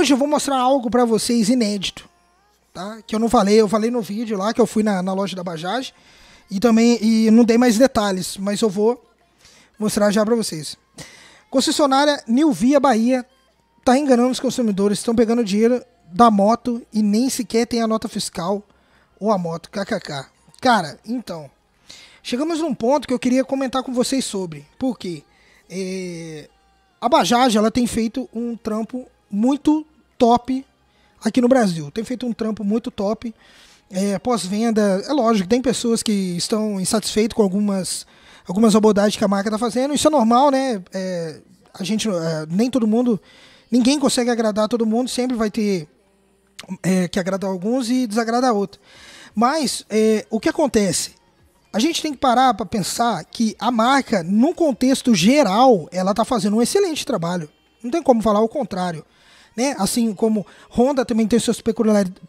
Hoje eu vou mostrar algo para vocês inédito, tá? Que eu não falei, eu falei no vídeo lá que eu fui na, na loja da Bajaj e também e não dei mais detalhes, mas eu vou mostrar já para vocês. Concessionária Nilvia Bahia tá enganando os consumidores, estão pegando dinheiro da moto e nem sequer tem a nota fiscal ou a moto, kkk. Cara, então, chegamos num ponto que eu queria comentar com vocês sobre, porque é, a Bajaj ela tem feito um trampo muito top aqui no Brasil. Tem feito um trampo muito top. É, Pós-venda, é lógico, tem pessoas que estão insatisfeitas com algumas, algumas abordagens que a marca está fazendo. Isso é normal, né? É, a gente, é, nem todo mundo, ninguém consegue agradar todo mundo, sempre vai ter é, que agradar alguns e desagradar outros. Mas é, o que acontece? A gente tem que parar para pensar que a marca, num contexto geral, ela está fazendo um excelente trabalho. Não tem como falar o contrário né? Assim como Honda também tem suas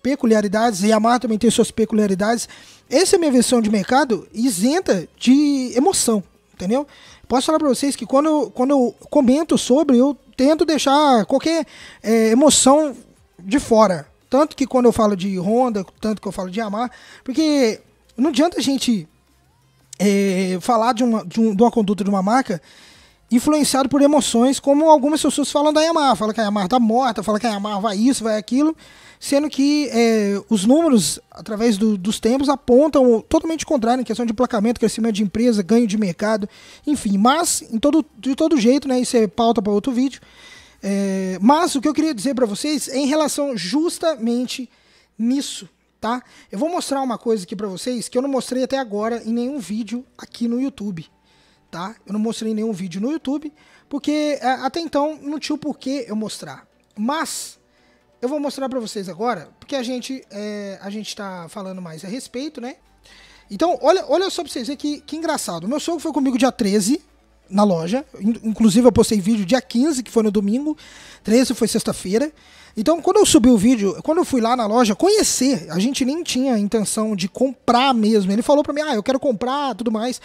peculiaridades, Yamaha também tem suas peculiaridades. Essa é a minha versão de mercado isenta de emoção, entendeu? Posso falar para vocês que quando eu, quando eu comento sobre, eu tento deixar qualquer é, emoção de fora. Tanto que quando eu falo de Honda, tanto que eu falo de Yamaha, porque não adianta a gente é, falar de uma, de, um, de uma conduta de uma marca influenciado por emoções, como algumas pessoas falam da Yamaha, falam que a Yamaha está morta, falam que a Yamaha vai isso, vai aquilo, sendo que é, os números, através do, dos tempos, apontam totalmente contrário em questão de placamento, crescimento de empresa, ganho de mercado, enfim, mas em todo, de todo jeito, né, isso é pauta para outro vídeo, é, mas o que eu queria dizer para vocês é em relação justamente nisso, tá? Eu vou mostrar uma coisa aqui para vocês que eu não mostrei até agora em nenhum vídeo aqui no YouTube, tá? Eu não mostrei nenhum vídeo no YouTube, porque é, até então não tinha o porquê eu mostrar. Mas eu vou mostrar para vocês agora, porque a gente é, a gente tá falando mais a respeito, né? Então, olha, olha só pra vocês verem que, que engraçado. Meu sogro foi comigo dia 13 na loja. Inclusive, eu postei vídeo dia 15, que foi no domingo. 13 foi sexta-feira. Então, quando eu subi o vídeo, quando eu fui lá na loja conhecer, a gente nem tinha intenção de comprar mesmo. Ele falou para mim, ah, eu quero comprar, tudo mais.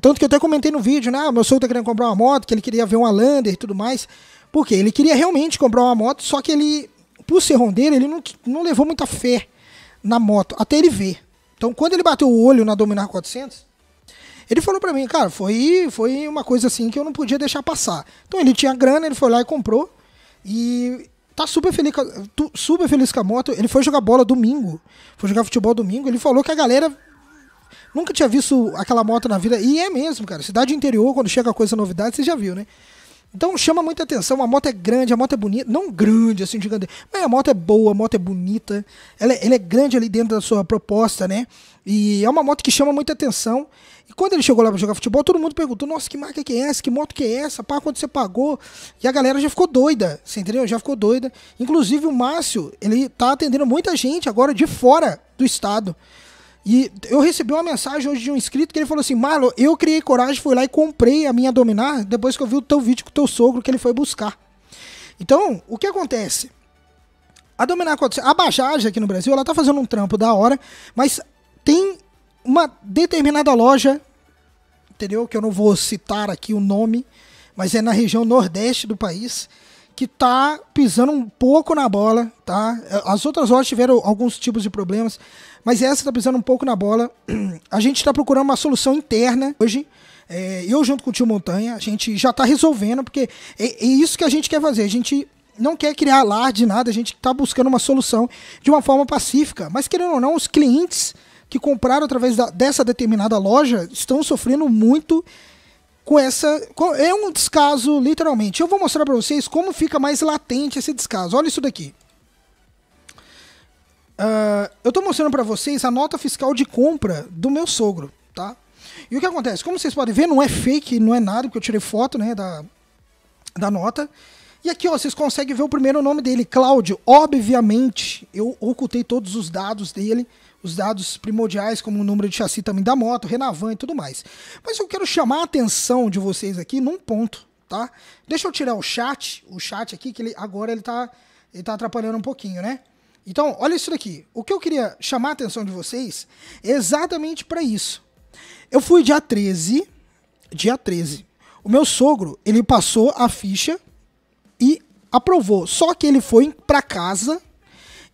Tanto que eu até comentei no vídeo, né? Ah, meu sogro tá querendo comprar uma moto, que ele queria ver uma Lander e tudo mais. Porque ele queria realmente comprar uma moto, só que ele, por ser rondeiro, ele não, não levou muita fé na moto, até ele ver. Então, quando ele bateu o olho na Dominar 400, ele falou para mim, cara, foi, foi uma coisa assim que eu não podia deixar passar. Então, ele tinha grana, ele foi lá e comprou. E tá super feliz, super feliz com a moto. Ele foi jogar bola domingo, foi jogar futebol domingo. Ele falou que a galera nunca tinha visto aquela moto na vida. E é mesmo, cara. Cidade interior, quando chega coisa novidade, você já viu, né? Então chama muita atenção, a moto é grande, a moto é bonita, não grande assim, gigante, mas a moto é boa, a moto é bonita, ela, é, ela é grande ali dentro da sua proposta, né? E é uma moto que chama muita atenção. E quando ele chegou lá para jogar futebol, todo mundo perguntou: nossa, que marca que é essa? Que moto que é essa? Pá, quando você pagou? E a galera já ficou doida, você entendeu? Já ficou doida. Inclusive o Márcio, ele tá atendendo muita gente agora de fora do estado. E eu recebi uma mensagem hoje de um inscrito que ele falou assim: Marlon, eu criei coragem, fui lá e comprei a minha Dominar depois que eu vi o teu vídeo com o teu sogro que ele foi buscar. Então, o que acontece? A Dominar 400, a Bajaj aqui no Brasil, ela tá fazendo um trampo da hora, mas tem uma determinada loja, entendeu? Que eu não vou citar aqui o nome, mas é na região nordeste do país, que tá pisando um pouco na bola, tá? As outras lojas tiveram alguns tipos de problemas, mas essa tá pisando um pouco na bola. A gente está procurando uma solução interna hoje. É, eu junto com o tio Montanha, a gente já tá resolvendo, porque é, é isso que a gente quer fazer. A gente não quer criar alarde, nada, a gente está buscando uma solução de uma forma pacífica. Mas querendo ou não, os clientes que compraram através da, dessa determinada loja estão sofrendo muito com essa. Com, é um descaso, literalmente. Eu vou mostrar para vocês como fica mais latente esse descaso. Olha isso daqui. Uh, eu estou mostrando para vocês a nota fiscal de compra do meu sogro, tá? E o que acontece? Como vocês podem ver, não é fake, não é nada, porque eu tirei foto, né, da, da nota. E aqui, ó, vocês conseguem ver o primeiro nome dele, Cláudio. Obviamente, eu ocultei todos os dados dele, os dados primordiais, como o número de chassi também da moto, Renavan e tudo mais. Mas eu quero chamar a atenção de vocês aqui num ponto, tá? Deixa eu tirar o chat, o chat aqui, que ele, agora ele tá, ele tá atrapalhando um pouquinho, né? Então, olha isso daqui. O que eu queria chamar a atenção de vocês é exatamente para isso. Eu fui dia 13, dia 13. O meu sogro, ele passou a ficha e aprovou. Só que ele foi para casa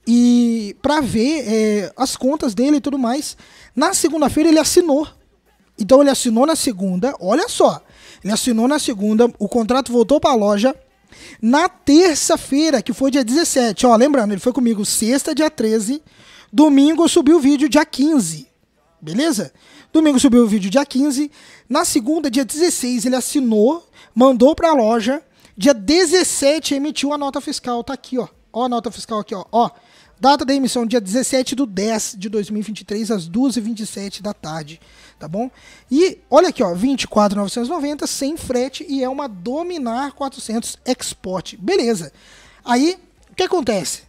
e para ver é, as contas dele e tudo mais. Na segunda-feira ele assinou. Então ele assinou na segunda, olha só. Ele assinou na segunda, o contrato voltou para a loja. Na terça-feira, que foi dia 17, ó, lembrando, ele foi comigo sexta, dia 13. Domingo eu subi o vídeo dia 15. Beleza? Domingo subiu o vídeo dia 15. Na segunda, dia 16, ele assinou, mandou para a loja. Dia 17 emitiu a nota fiscal, tá aqui, ó. Ó, a nota fiscal aqui, ó. ó. Data da emissão, dia 17 de 10 de 2023, às 2h27 da tarde, tá bom? E olha aqui, ó, 24,990 sem frete e é uma Dominar 400 Export. Beleza. Aí, o que acontece?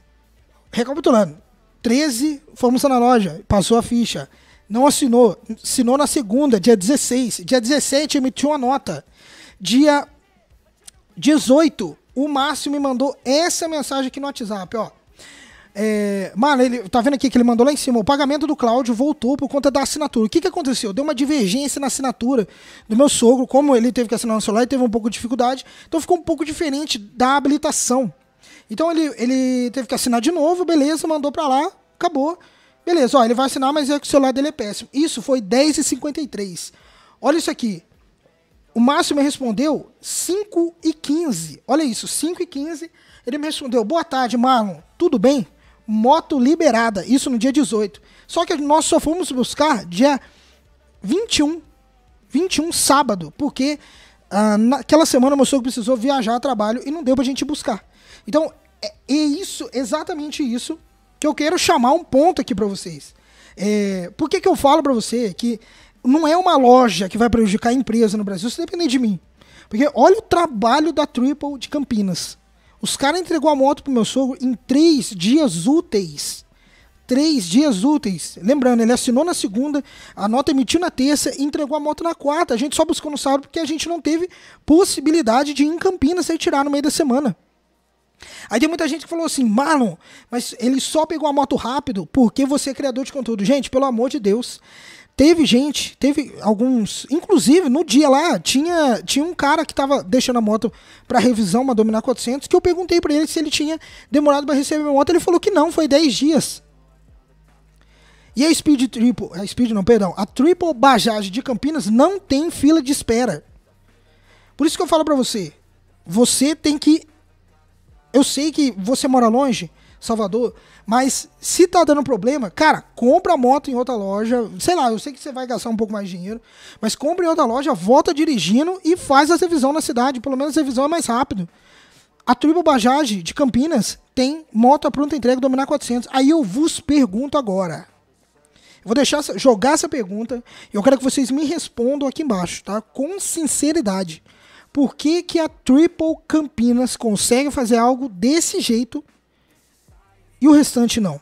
Recapitulando, 13, fomos na loja, passou a ficha, não assinou, assinou na segunda, dia 16. Dia 17, emitiu a nota. Dia 18, o Márcio me mandou essa mensagem aqui no WhatsApp, ó. É, mano, ele tá vendo aqui que ele mandou lá em cima. O pagamento do Cláudio voltou por conta da assinatura. O que, que aconteceu? Deu uma divergência na assinatura do meu sogro, como ele teve que assinar no celular e teve um pouco de dificuldade. Então ficou um pouco diferente da habilitação. Então ele, ele teve que assinar de novo, beleza, mandou para lá, acabou. Beleza, ó, ele vai assinar, mas é que o celular dele é péssimo. Isso foi 10h53. Olha isso aqui. O Márcio me respondeu 5 e 15. Olha isso, 5 e 15. Ele me respondeu: Boa tarde, Marlon. Tudo bem? Moto liberada. Isso no dia 18. Só que nós só fomos buscar dia 21. 21, sábado. Porque ah, naquela semana o meu sogro precisou viajar a trabalho e não deu pra gente buscar. Então, é, é isso, exatamente isso, que eu quero chamar um ponto aqui para vocês. É, por que, que eu falo para você que não é uma loja que vai prejudicar a empresa no Brasil, se depender de mim. Porque olha o trabalho da Triple de Campinas. Os caras entregou a moto pro meu sogro em três dias úteis. Três dias úteis. Lembrando, ele assinou na segunda, a nota emitiu na terça e entregou a moto na quarta. A gente só buscou no sábado porque a gente não teve possibilidade de ir em Campinas e tirar no meio da semana. Aí tem muita gente que falou assim, Marlon, mas ele só pegou a moto rápido porque você é criador de conteúdo. Gente, pelo amor de Deus, Teve gente, teve alguns. Inclusive, no dia lá, tinha, tinha um cara que estava deixando a moto para revisão, uma Dominar 400, que eu perguntei para ele se ele tinha demorado para receber a moto. Ele falou que não, foi 10 dias. E a Speed Triple, a Speed não, perdão, a Triple Bajaj de Campinas não tem fila de espera. Por isso que eu falo para você, você tem que eu sei que você mora longe, Salvador. Mas se tá dando problema, cara, compra a moto em outra loja. Sei lá, eu sei que você vai gastar um pouco mais de dinheiro, mas compra em outra loja, volta dirigindo e faz a revisão na cidade. Pelo menos a revisão é mais rápido. A Tribo Bajaj de Campinas tem moto a pronta entrega Dominar 400. Aí eu vos pergunto agora. vou deixar jogar essa pergunta e eu quero que vocês me respondam aqui embaixo, tá? Com sinceridade. Por que, que a Triple Campinas consegue fazer algo desse jeito e o restante não.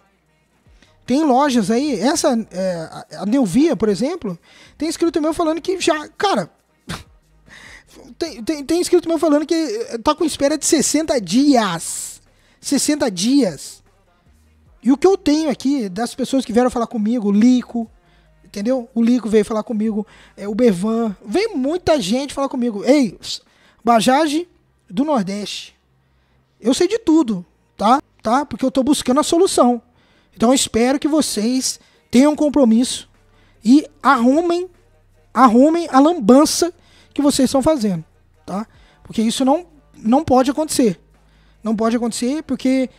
Tem lojas aí, essa, é, a Neuvia, por exemplo, tem escrito meu falando que já, cara, tem, tem, tem escrito meu falando que eh, tá com espera de 60 dias. 60 dias. E o que eu tenho aqui das pessoas que vieram falar comigo, o Lico, entendeu? O Lico veio falar comigo, é, o Bevan, veio muita gente falar comigo. Ei, Bajaj do Nordeste. Eu sei de tudo, tá? tá? Porque eu estou buscando a solução. Então eu espero que vocês tenham um compromisso e arrumem, arrumem a lambança que vocês estão fazendo, tá? Porque isso não, não pode acontecer. Não pode acontecer porque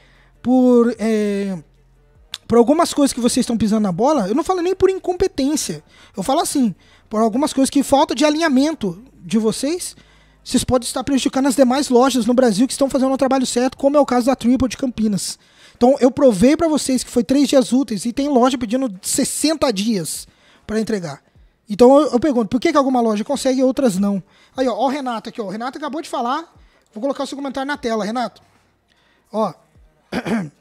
por, é, por algumas coisas que vocês estão pisando na bola, eu não falo nem por incompetência. Eu falo assim, por algumas coisas que falta de alinhamento de vocês vocês podem estar prejudicando as demais lojas no Brasil que estão fazendo o trabalho certo, como é o caso da Triple de Campinas. Então eu provei para vocês que foi três dias úteis e tem loja pedindo 60 dias para entregar. Então eu, eu, pergunto, por que, que alguma loja consegue e outras não? Aí, ó, ó, o Renato aqui, ó. O Renato acabou de falar. Vou colocar o seu comentário na tela, Renato. Ó.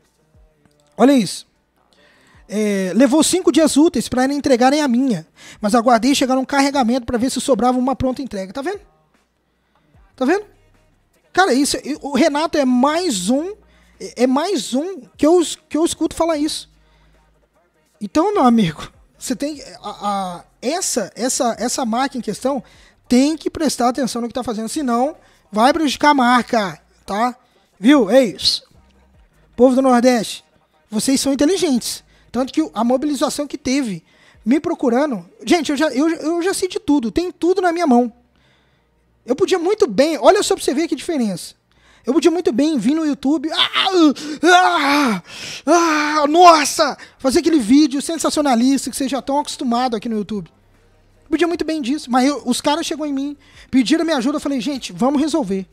Olha isso. É, levou cinco dias úteis para entregarem a minha, mas aguardei chegar um carregamento para ver se sobrava uma pronta entrega. Tá vendo? Tá vendo? Cara, isso, o Renato é mais um, é, é mais um que eu, que eu escuto falar isso. Então, meu amigo, você tem a, a, essa, essa, essa marca em questão tem que prestar atenção no que tá fazendo, senão vai prejudicar a marca, tá? Viu? É isso. Povo do Nordeste, vocês são inteligentes. Tanto que a mobilização que teve me procurando. Gente, eu já, eu, eu já sei de tudo, tem tudo na minha mão. Eu podia muito bem, olha só pra você ver que diferença. Eu podia muito bem vir no YouTube, ah, ah, ah, ah nossa, fazer aquele vídeo sensacionalista que vocês já estão acostumados aqui no YouTube. Eu podia muito bem disso, mas eu, os caras chegou em mim, pediram minha ajuda, eu falei, gente, vamos resolver.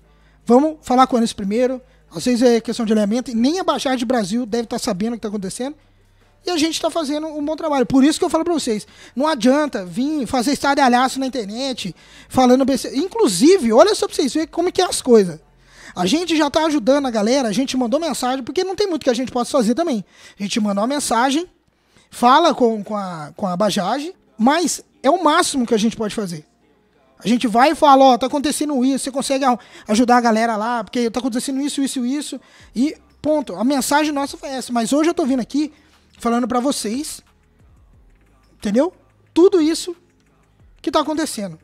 Vamos falar com eles primeiro, às vezes é questão de alinhamento, e nem a Baixada de Brasil deve estar tá sabendo o que está acontecendo. E a gente está fazendo um bom trabalho. Por isso que eu falo para vocês, não adianta vir fazer estardalhaço na internet, falando besteira. Inclusive, olha só para vocês verem como que é as coisas. A gente já está ajudando a galera, a gente mandou mensagem, porque não tem muito que a gente possa fazer também. A gente mandou uma mensagem, fala com, com, a, com a Bajage, mas é o máximo que a gente pode fazer. A gente vai e fala, ó, oh, tá acontecendo isso, você consegue ajudar a galera lá, porque tá acontecendo isso, isso, isso. E ponto. A mensagem nossa foi essa. Mas hoje eu tô vindo aqui falando para vocês, entendeu? Tudo isso que tá acontecendo.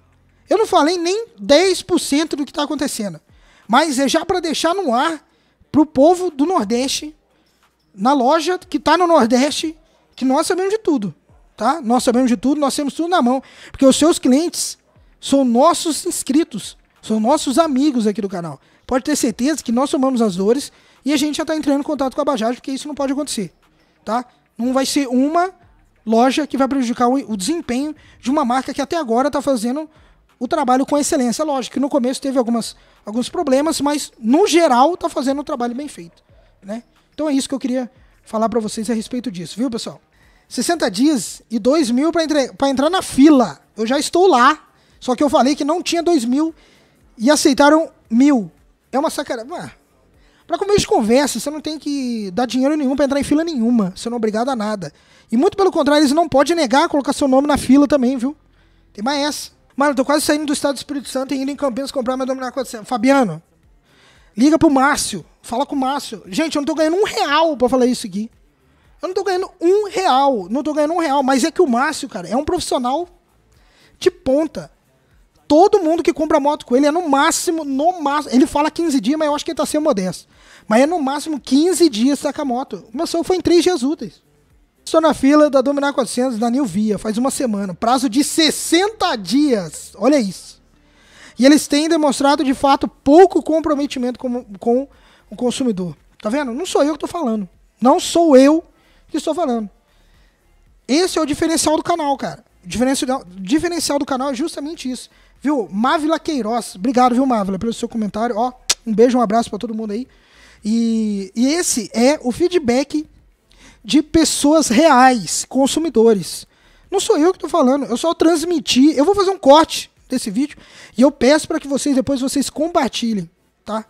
Eu não falei nem 10% do que tá acontecendo, mas é já para deixar no ar pro povo do Nordeste, na loja que tá no Nordeste, que nós sabemos de tudo, tá? Nós sabemos de tudo, nós temos tudo na mão, porque os seus clientes são nossos inscritos, são nossos amigos aqui do canal. Pode ter certeza que nós somamos as dores e a gente já está entrando em contato com a Bajaj, porque isso não pode acontecer tá? Não vai ser uma loja que vai prejudicar o, o desempenho de uma marca que até agora está fazendo o trabalho com excelência. Lógico que no começo teve algumas, alguns problemas, mas no geral está fazendo um trabalho bem feito, né? Então é isso que eu queria falar para vocês a respeito disso, viu, pessoal? 60 dias e 2 mil para entrar na fila. Eu já estou lá, só que eu falei que não tinha 2 mil e aceitaram mil. É uma sacanagem. Para começo de conversa, você não tem que dar dinheiro nenhum para entrar em fila nenhuma. Você não é obrigado a nada. E muito pelo contrário, eles não podem negar colocar seu nome na fila também, viu? Tem mais essa. Mano, tô quase saindo do estado do Espírito Santo e indo em Campinas comprar meu Dominar 400. Fabiano, liga pro Márcio. Fala com o Márcio. Gente, eu não tô ganhando um real pra falar isso aqui. Eu não tô ganhando um real. Não tô ganhando um real. Mas é que o Márcio, cara, é um profissional de ponta. Todo mundo que compra moto com ele é no máximo, no máximo. Ele fala 15 dias, mas eu acho que ele tá sendo modesto. Mas é no máximo 15 dias moto. O meu só foi em 3 dias úteis. Estou na fila da Dominar 400 da New Via faz uma semana. Prazo de 60 dias. Olha isso. E eles têm demonstrado de fato pouco comprometimento com, com o consumidor. Tá vendo? Não sou eu que estou falando. Não sou eu que estou falando. Esse é o diferencial do canal, cara. O diferencial, diferencial do canal é justamente isso. Viu? Mávila Queiroz. Obrigado, viu, Mávila, pelo seu comentário. Ó, um beijo, um abraço para todo mundo aí. E, e esse é o feedback de pessoas reais, consumidores. Não sou eu que estou falando, eu só transmiti. Eu vou fazer um corte desse vídeo e eu peço para que vocês depois vocês compartilhem, tá?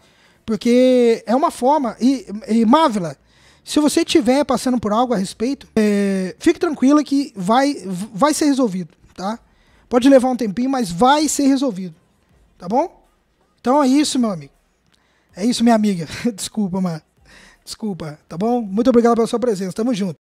Porque é uma forma. E, e Mávila, se você estiver passando por algo a respeito, é, fique tranquila que vai, vai ser resolvido, tá? Pode levar um tempinho, mas vai ser resolvido, tá bom? Então é isso, meu amigo. É isso, minha amiga. Desculpa, mano. Desculpa, tá bom? Muito obrigado pela sua presença. Tamo junto.